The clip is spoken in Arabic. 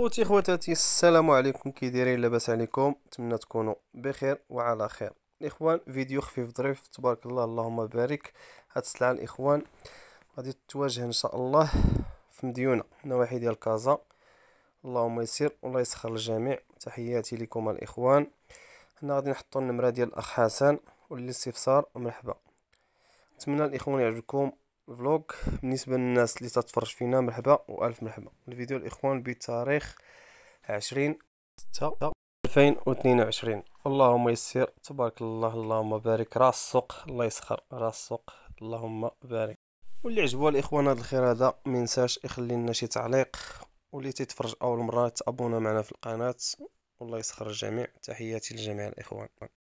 خوتي خواتاتي السلام عليكم كي دايرين لاباس عليكم نتمنى تكونوا بخير وعلى خير الاخوان فيديو خفيف ظريف تبارك الله اللهم بارك هاد السلعه الاخوان غادي تتواجه ان شاء الله في مديونه نواحي ديال كازا اللهم يسير والله يسخر الجميع تحياتي لكم الاخوان هنا غادي نحطوا النمره ديال الاخ حسن استفسار مرحبا نتمنى الاخوان يعجبكم الفلوغ بالنسبه للناس اللي تتفرج فينا مرحبا والف مرحبا الفيديو الاخوان بتاريخ عشرين ستة ألفين اللهم يسر تبارك الله اللهم بارك راس السوق الله يسخر راس السوق اللهم بارك واللي عجبو الاخوان هذا الخير هذا منساش يخلي لنا شي تعليق واللي تيتفرج اول مره تابونا معنا في القناه والله يسخر الجميع تحياتي لجميع الاخوان